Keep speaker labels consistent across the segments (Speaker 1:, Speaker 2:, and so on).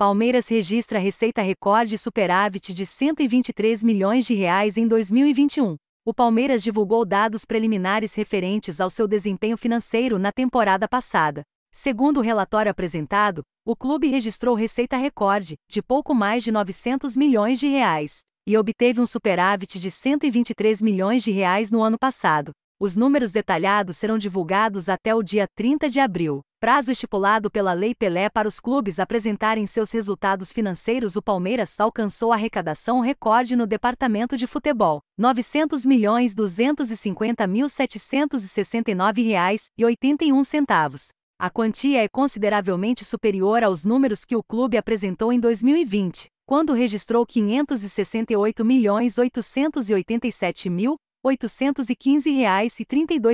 Speaker 1: Palmeiras registra receita recorde superávit de 123 milhões de reais em 2021. O Palmeiras divulgou dados preliminares referentes ao seu desempenho financeiro na temporada passada. Segundo o relatório apresentado, o clube registrou receita recorde de pouco mais de 900 milhões de reais e obteve um superávit de 123 milhões de reais no ano passado. Os números detalhados serão divulgados até o dia 30 de abril prazo estipulado pela Lei Pelé para os clubes apresentarem seus resultados financeiros, o Palmeiras alcançou arrecadação recorde no departamento de futebol, R$ 900.250.769,81. reais e centavos. A quantia é consideravelmente superior aos números que o clube apresentou em 2020, quando registrou R$ milhões mil reais e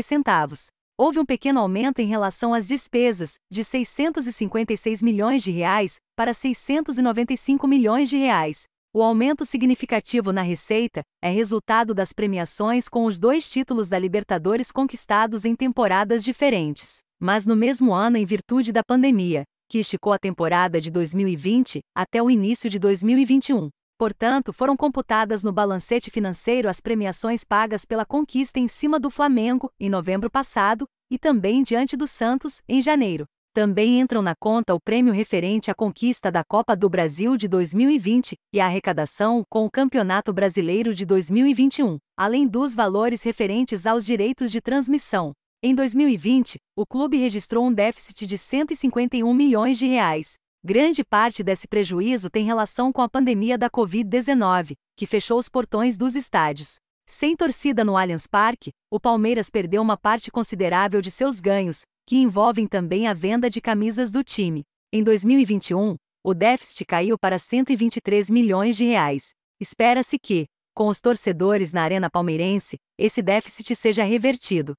Speaker 1: centavos houve um pequeno aumento em relação às despesas, de 656 milhões de reais para 695 milhões de reais. O aumento significativo na receita é resultado das premiações com os dois títulos da Libertadores conquistados em temporadas diferentes, mas no mesmo ano em virtude da pandemia, que esticou a temporada de 2020 até o início de 2021. Portanto, foram computadas no balancete financeiro as premiações pagas pela conquista em cima do Flamengo, em novembro passado, e também diante do Santos, em janeiro. Também entram na conta o prêmio referente à conquista da Copa do Brasil de 2020 e a arrecadação com o Campeonato Brasileiro de 2021, além dos valores referentes aos direitos de transmissão. Em 2020, o clube registrou um déficit de 151 milhões de reais, Grande parte desse prejuízo tem relação com a pandemia da Covid-19, que fechou os portões dos estádios. Sem torcida no Allianz Parque, o Palmeiras perdeu uma parte considerável de seus ganhos, que envolvem também a venda de camisas do time. Em 2021, o déficit caiu para 123 milhões de reais. Espera-se que, com os torcedores na Arena Palmeirense, esse déficit seja revertido.